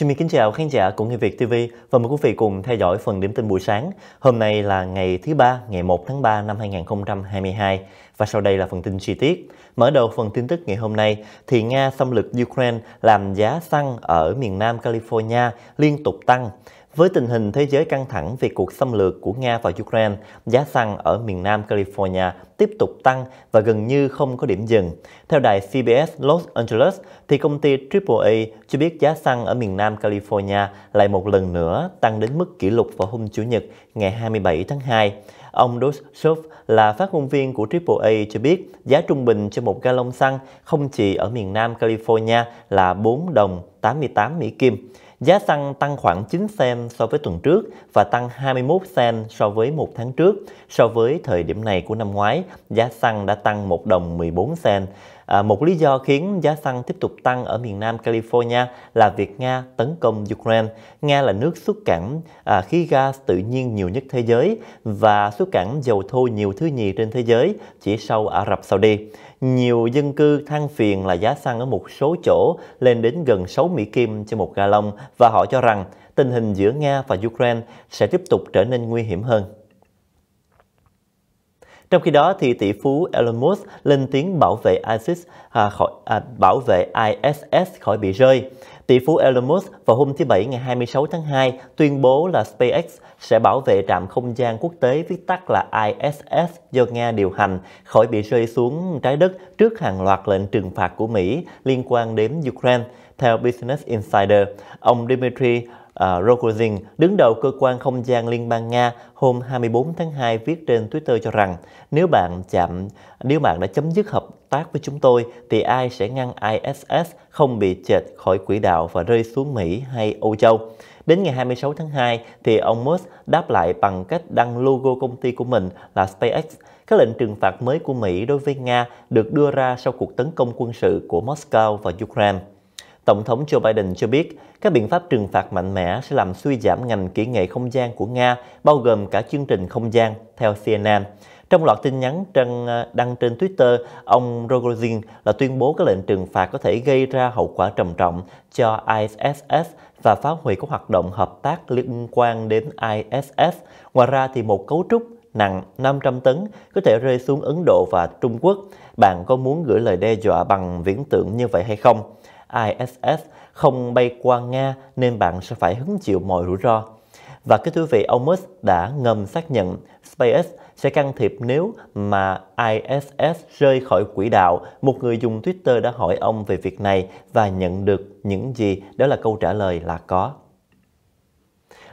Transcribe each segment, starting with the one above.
Xin kính chào khán giả của Nghe Việt TV và mời quý vị cùng theo dõi phần điểm tin buổi sáng. Hôm nay là ngày thứ ba, ngày 1 tháng 3 năm 2022 và sau đây là phần tin chi tiết. Mở đầu phần tin tức ngày hôm nay thì Nga xâm lược Ukraine làm giá xăng ở miền Nam California liên tục tăng. Với tình hình thế giới căng thẳng vì cuộc xâm lược của Nga vào Ukraine, giá xăng ở miền Nam California tiếp tục tăng và gần như không có điểm dừng. Theo đài CBS Los Angeles, thì công ty AAA cho biết giá xăng ở miền Nam California lại một lần nữa tăng đến mức kỷ lục vào hôm Chủ nhật ngày 27 tháng 2. Ông Doug Shove là phát ngôn viên của AAA cho biết giá trung bình cho một gallon xăng không chỉ ở miền Nam California là 4 đồng 88 Mỹ Kim. Giá xăng tăng khoảng 9 cent so với tuần trước và tăng 21 cent so với một tháng trước. So với thời điểm này của năm ngoái, giá xăng đã tăng 1 đồng 14 cent. À, một lý do khiến giá xăng tiếp tục tăng ở miền Nam California là việc Nga tấn công Ukraine. Nga là nước xuất cảng à, khí gas tự nhiên nhiều nhất thế giới và xuất cảng dầu thô nhiều thứ nhì trên thế giới chỉ sau Ả Rập Saudi. Nhiều dân cư than phiền là giá xăng ở một số chỗ lên đến gần 6 Mỹ Kim cho một galon và họ cho rằng tình hình giữa Nga và Ukraine sẽ tiếp tục trở nên nguy hiểm hơn. Trong khi đó, thì tỷ phú Elon Musk lên tiếng bảo vệ ISIS à, khỏi, à, bảo vệ ISS khỏi bị rơi. Tỷ phú Elon Musk vào hôm thứ Bảy ngày 26 tháng 2 tuyên bố là SpaceX sẽ bảo vệ trạm không gian quốc tế viết tắt là ISS do Nga điều hành khỏi bị rơi xuống trái đất trước hàng loạt lệnh trừng phạt của Mỹ liên quan đến Ukraine. Theo Business Insider, ông Dmitry uh, ờ, Rogozin, đứng đầu cơ quan không gian Liên bang Nga hôm 24 tháng 2 viết trên Twitter cho rằng nếu bạn chạm nếu bạn đã chấm dứt hợp tác với chúng tôi thì ai sẽ ngăn ISS không bị chệch khỏi quỹ đạo và rơi xuống Mỹ hay Âu Châu. Đến ngày 26 tháng 2 thì ông Musk đáp lại bằng cách đăng logo công ty của mình là SpaceX. Các lệnh trừng phạt mới của Mỹ đối với Nga được đưa ra sau cuộc tấn công quân sự của Moscow và Ukraine. Tổng thống Joe Biden cho biết các biện pháp trừng phạt mạnh mẽ sẽ làm suy giảm ngành kỹ nghệ không gian của Nga, bao gồm cả chương trình không gian, theo CNN. Trong loạt tin nhắn đăng, à, đăng trên Twitter, ông Rogozin là tuyên bố các lệnh trừng phạt có thể gây ra hậu quả trầm trọng cho ISS và phá hủy các hoạt động hợp tác liên quan đến ISS. Ngoài ra, thì một cấu trúc nặng 500 tấn có thể rơi xuống Ấn Độ và Trung Quốc. Bạn có muốn gửi lời đe dọa bằng viễn tượng như vậy hay không? ISS không bay qua Nga nên bạn sẽ phải hứng chịu mọi rủi ro. Và cái thú vị, ông Musk đã ngầm xác nhận SpaceX sẽ can thiệp nếu mà ISS rơi khỏi quỹ đạo. Một người dùng Twitter đã hỏi ông về việc này và nhận được những gì, đó là câu trả lời là có.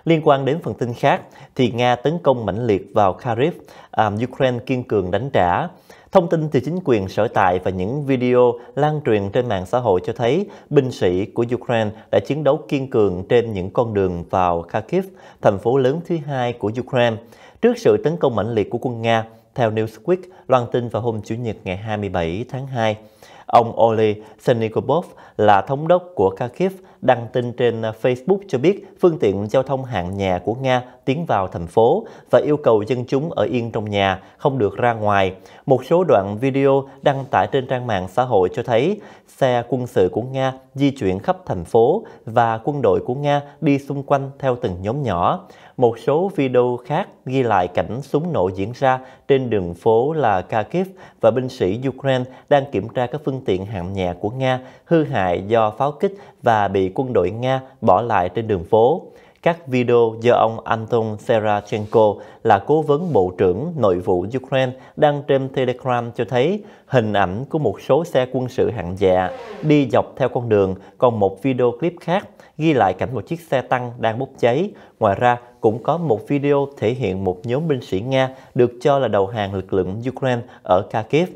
Liên quan đến phần tin khác, thì Nga tấn công mãnh liệt vào Kharkiv, um, Ukraine kiên cường đánh trả. Thông tin từ chính quyền sở tại và những video lan truyền trên mạng xã hội cho thấy binh sĩ của Ukraine đã chiến đấu kiên cường trên những con đường vào Kharkiv, thành phố lớn thứ hai của Ukraine. Trước sự tấn công mãnh liệt của quân Nga, theo Newsweek loan tin vào hôm Chủ nhật ngày 27 tháng 2, ông Ole Senikobov là thống đốc của Kharkiv đăng tin trên à, Facebook cho biết phương tiện giao thông hạng nhà của Nga tiến vào thành phố và yêu cầu dân chúng ở yên trong nhà, không được ra ngoài. Một số đoạn video đăng tải trên trang mạng xã hội cho thấy xe quân sự của Nga di chuyển khắp thành phố và quân đội của Nga đi xung quanh theo từng nhóm nhỏ. Một số video khác ghi lại cảnh súng nổ diễn ra trên đường phố là Kharkiv và binh sĩ Ukraine đang kiểm tra các phương tiện hạng nhẹ của Nga hư hại do pháo kích và bị quân đội Nga bỏ lại trên đường phố. Các video do ông Anton Serachenko là cố vấn Bộ trưởng Nội vụ Ukraine đăng trên Telegram cho thấy hình ảnh của một số xe quân sự hạng dạ đi dọc theo con đường, còn một video clip khác ghi lại cảnh một chiếc xe tăng đang bốc cháy. Ngoài ra, cũng có một video thể hiện một nhóm binh sĩ Nga được cho là đầu hàng lực lượng Ukraine ở Kharkiv.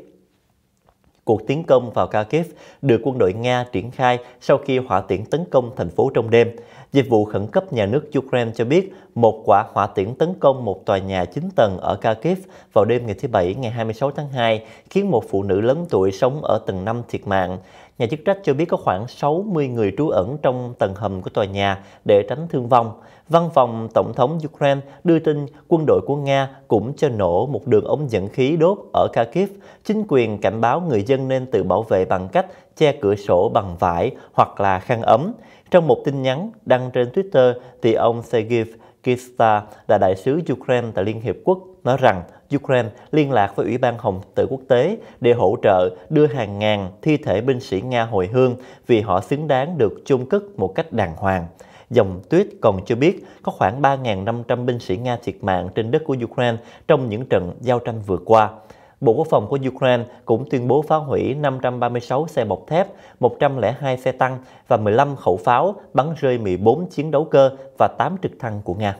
Cuộc tiến công vào Kharkiv được quân đội Nga triển khai sau khi hỏa tiễn tấn công thành phố trong đêm. Dịch vụ khẩn cấp nhà nước Ukraine cho biết một quả hỏa tiễn tấn công một tòa nhà 9 tầng ở Kharkiv vào đêm ngày thứ Bảy ngày 26 tháng 2 khiến một phụ nữ lớn tuổi sống ở tầng 5 thiệt mạng. Nhà chức trách cho biết có khoảng 60 người trú ẩn trong tầng hầm của tòa nhà để tránh thương vong. Văn phòng Tổng thống Ukraine đưa tin quân đội của Nga cũng cho nổ một đường ống dẫn khí đốt ở Kharkiv. Chính quyền cảnh báo người dân nên tự bảo vệ bằng cách che cửa sổ bằng vải hoặc là khăn ấm. Trong một tin nhắn đăng trên Twitter, thì ông Sergei Kista là đại sứ Ukraine tại Liên Hiệp Quốc nói rằng Ukraine liên lạc với Ủy ban Hồng tự quốc tế để hỗ trợ đưa hàng ngàn thi thể binh sĩ Nga hồi hương vì họ xứng đáng được chung cất một cách đàng hoàng. Dòng tuyết còn chưa biết có khoảng 3.500 binh sĩ Nga thiệt mạng trên đất của Ukraine trong những trận giao tranh vừa qua. Bộ Quốc phòng của Ukraine cũng tuyên bố phá hủy 536 xe bọc thép, 102 xe tăng và 15 khẩu pháo bắn rơi 14 chiến đấu cơ và 8 trực thăng của Nga.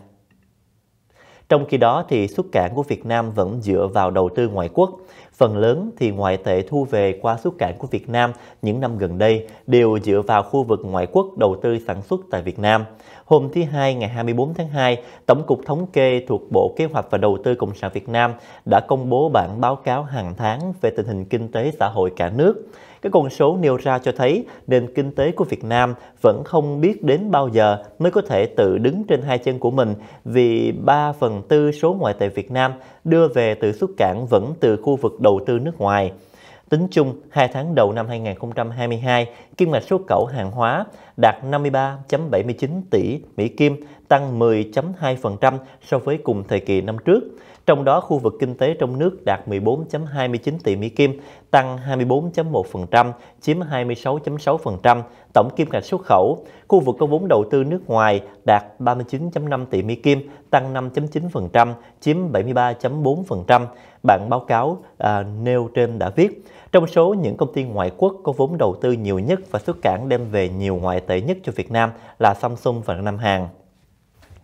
Trong khi đó, thì xuất cảng của Việt Nam vẫn dựa vào đầu tư ngoại quốc Phần lớn thì ngoại tệ thu về qua xuất cảng của Việt Nam những năm gần đây đều dựa vào khu vực ngoại quốc đầu tư sản xuất tại Việt Nam. Hôm thứ Hai ngày 24 tháng 2, Tổng cục Thống kê thuộc Bộ Kế hoạch và Đầu tư Cộng sản Việt Nam đã công bố bản báo cáo hàng tháng về tình hình kinh tế xã hội cả nước. Các con số nêu ra cho thấy nền kinh tế của Việt Nam vẫn không biết đến bao giờ mới có thể tự đứng trên hai chân của mình vì 3 phần tư số ngoại tệ Việt Nam đưa về từ xuất cảng vẫn từ khu vực đầu tư nước ngoài. Tính chung, 2 tháng đầu năm 2022, kim ngạch xuất khẩu hàng hóa đạt 53.79 tỷ Mỹ Kim, tăng 10.2% so với cùng thời kỳ năm trước. Trong đó, khu vực kinh tế trong nước đạt 14.29 tỷ Mỹ Kim, tăng 24.1%, chiếm 26.6% tổng kim ngạch xuất khẩu. Khu vực có vốn đầu tư nước ngoài đạt 39.5 tỷ Mỹ Kim, tăng 5.9%, chiếm 73.4%. Bản báo cáo à, nêu trên đã viết. Trong số những công ty ngoại quốc có vốn đầu tư nhiều nhất và xuất cảng đem về nhiều ngoại tệ nhất cho Việt Nam là Samsung và Nam Hàn.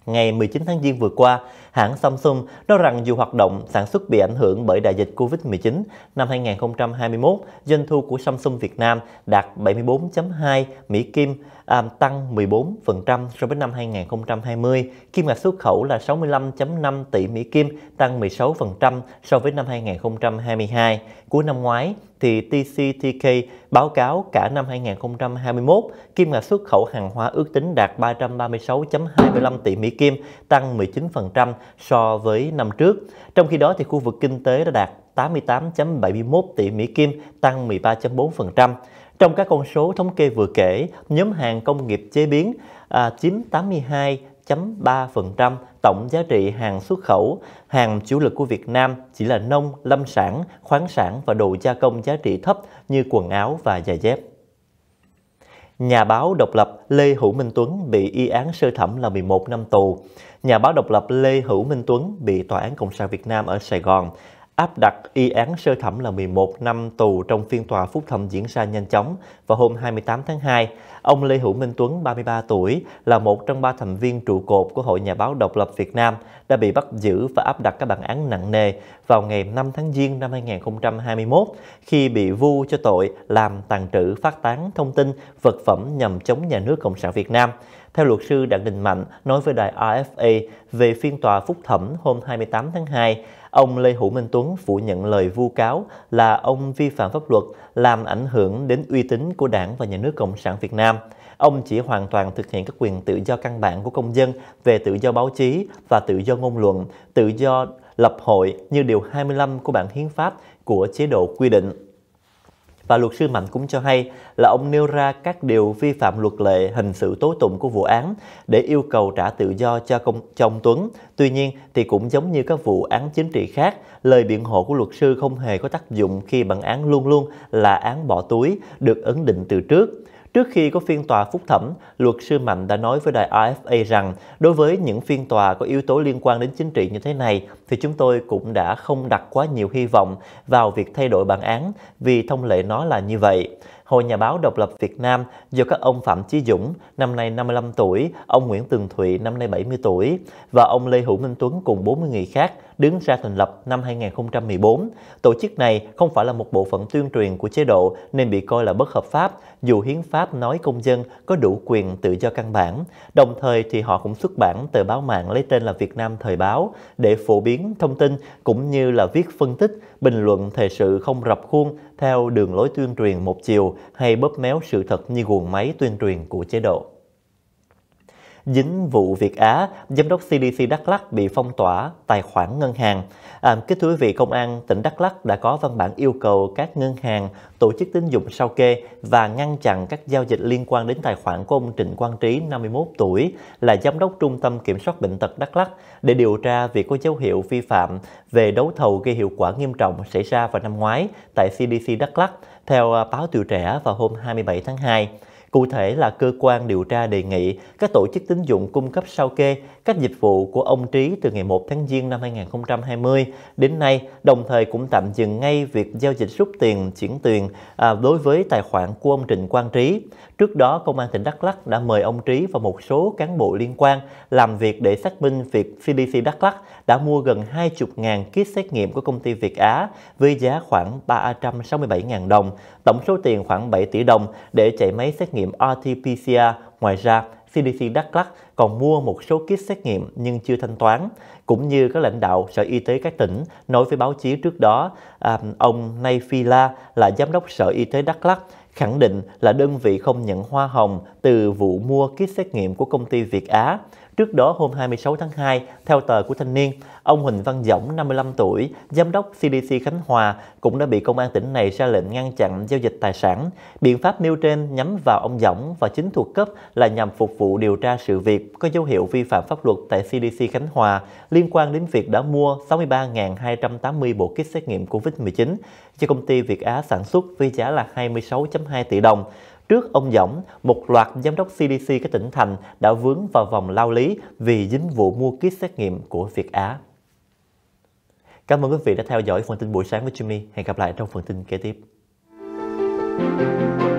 Ngày 19 tháng Giêng vừa qua, hãng Samsung nói rằng dù hoạt động sản xuất bị ảnh hưởng bởi đại dịch Covid-19 năm 2021, doanh thu của Samsung Việt Nam đạt 74.2 Mỹ Kim, tăng 14% so với năm 2020. Kim ngạch xuất khẩu là 65.5 tỷ Mỹ Kim, tăng 16% so với năm 2022. Cuối năm ngoái, thì TCTK báo cáo cả năm 2021, kim ngạch xuất khẩu hàng hóa ước tính đạt 336.25 tỷ Mỹ Kim, tăng 19% so với năm trước. Trong khi đó, thì khu vực kinh tế đã đạt 88.71 tỷ Mỹ Kim, tăng 13.4%. Trong các con số thống kê vừa kể, nhóm hàng công nghiệp chế biến à, chiếm 82.3% tổng giá trị hàng xuất khẩu, hàng chủ lực của Việt Nam chỉ là nông, lâm sản, khoáng sản và đồ gia công giá trị thấp như quần áo và giày dép. Nhà báo độc lập Lê Hữu Minh Tuấn bị y án sơ thẩm là 11 năm tù. Nhà báo độc lập Lê Hữu Minh Tuấn bị Tòa án Cộng sản Việt Nam ở Sài Gòn áp đặt y án sơ thẩm là 11 năm tù trong phiên tòa phúc thẩm diễn ra nhanh chóng vào hôm 28 tháng 2. Ông Lê Hữu Minh Tuấn, 33 tuổi, là một trong ba thành viên trụ cột của Hội Nhà báo Độc lập Việt Nam, đã bị bắt giữ và áp đặt các bản án nặng nề vào ngày 5 tháng Giêng năm 2021 khi bị vu cho tội làm tàn trữ phát tán thông tin vật phẩm nhằm chống nhà nước Cộng sản Việt Nam. Theo luật sư Đặng Đình Mạnh nói với đài AFA về phiên tòa phúc thẩm hôm 28 tháng 2, Ông Lê Hữu Minh Tuấn phủ nhận lời vu cáo là ông vi phạm pháp luật làm ảnh hưởng đến uy tín của Đảng và Nhà nước Cộng sản Việt Nam. Ông chỉ hoàn toàn thực hiện các quyền tự do căn bản của công dân về tự do báo chí và tự do ngôn luận, tự do lập hội như Điều 25 của bản Hiến pháp của chế độ quy định. Và luật sư Mạnh cũng cho hay là ông nêu ra các điều vi phạm luật lệ hình sự tố tụng của vụ án để yêu cầu trả tự do cho công cho ông Tuấn. Tuy nhiên thì cũng giống như các vụ án chính trị khác, lời biện hộ của luật sư không hề có tác dụng khi bản án luôn luôn là án bỏ túi, được ấn định từ trước. Trước khi có phiên tòa phúc thẩm, luật sư Mạnh đã nói với đài AFA rằng đối với những phiên tòa có yếu tố liên quan đến chính trị như thế này thì chúng tôi cũng đã không đặt quá nhiều hy vọng vào việc thay đổi bản án vì thông lệ nó là như vậy. Hội Nhà báo Độc lập Việt Nam do các ông Phạm Chí Dũng, năm nay 55 tuổi, ông Nguyễn Tường Thụy, năm nay 70 tuổi và ông Lê Hữu Minh Tuấn cùng 40 người khác đứng ra thành lập năm 2014. Tổ chức này không phải là một bộ phận tuyên truyền của chế độ nên bị coi là bất hợp pháp, dù hiến pháp nói công dân có đủ quyền tự do căn bản. Đồng thời thì họ cũng xuất bản tờ báo mạng lấy tên là Việt Nam Thời báo để phổ biến thông tin cũng như là viết phân tích, bình luận thời sự không rập khuôn theo đường lối tuyên truyền một chiều hay bóp méo sự thật như guồng máy tuyên truyền của chế độ dính vụ Việt Á, giám đốc CDC Đắk Lắk bị phong tỏa tài khoản ngân hàng. À, kính thưa quý vị, Công an tỉnh Đắk Lắk đã có văn bản yêu cầu các ngân hàng, tổ chức tín dụng sao kê và ngăn chặn các giao dịch liên quan đến tài khoản của ông Trịnh Quang Trí, 51 tuổi, là giám đốc Trung tâm Kiểm soát Bệnh tật Đắk Lắk để điều tra việc có dấu hiệu vi phạm về đấu thầu gây hiệu quả nghiêm trọng xảy ra vào năm ngoái tại CDC Đắk Lắk, theo à, báo Tuổi Trẻ vào hôm 27 tháng 2. Cụ thể là cơ quan điều tra đề nghị các tổ chức tín dụng cung cấp sao kê các dịch vụ của ông Trí từ ngày 1 tháng Giêng năm 2020 đến nay, đồng thời cũng tạm dừng ngay việc giao dịch rút tiền, chuyển tiền à, đối với tài khoản của ông Trịnh Quang Trí. Trước đó, Công an tỉnh Đắk lắc đã mời ông Trí và một số cán bộ liên quan làm việc để xác minh việc CDC Đắk lắc đã mua gần 20.000 kit xét nghiệm của công ty Việt Á với giá khoảng 367.000 đồng tổng số tiền khoảng 7 tỷ đồng để chạy máy xét nghiệm RT-PCR. Ngoài ra, CDC Đắk Lắk còn mua một số kit xét nghiệm nhưng chưa thanh toán. Cũng như các lãnh đạo Sở Y tế các tỉnh nói với báo chí trước đó, à, ông Nay Phi La là giám đốc Sở Y tế Đắk Lắk khẳng định là đơn vị không nhận hoa hồng từ vụ mua kit xét nghiệm của công ty Việt Á. Trước đó hôm 26 tháng 2, theo tờ của Thanh niên, ông Huỳnh Văn Dõng, 55 tuổi, giám đốc CDC Khánh Hòa cũng đã bị công an tỉnh này ra lệnh ngăn chặn giao dịch tài sản. Biện pháp nêu trên nhắm vào ông Dõng và chính thuộc cấp là nhằm phục vụ điều tra sự việc có dấu hiệu vi phạm pháp luật tại CDC Khánh Hòa liên quan đến việc đã mua 63.280 bộ kit xét nghiệm COVID-19 cho công ty Việt Á sản xuất với giá là 26.2 tỷ đồng. Trước ông Dõng, một loạt giám đốc CDC các tỉnh thành đã vướng vào vòng lao lý vì dính vụ mua kit xét nghiệm của Việt Á. Cảm ơn quý vị đã theo dõi phần tin buổi sáng của Jimmy. Hẹn gặp lại trong phần tin kế tiếp. Thank you.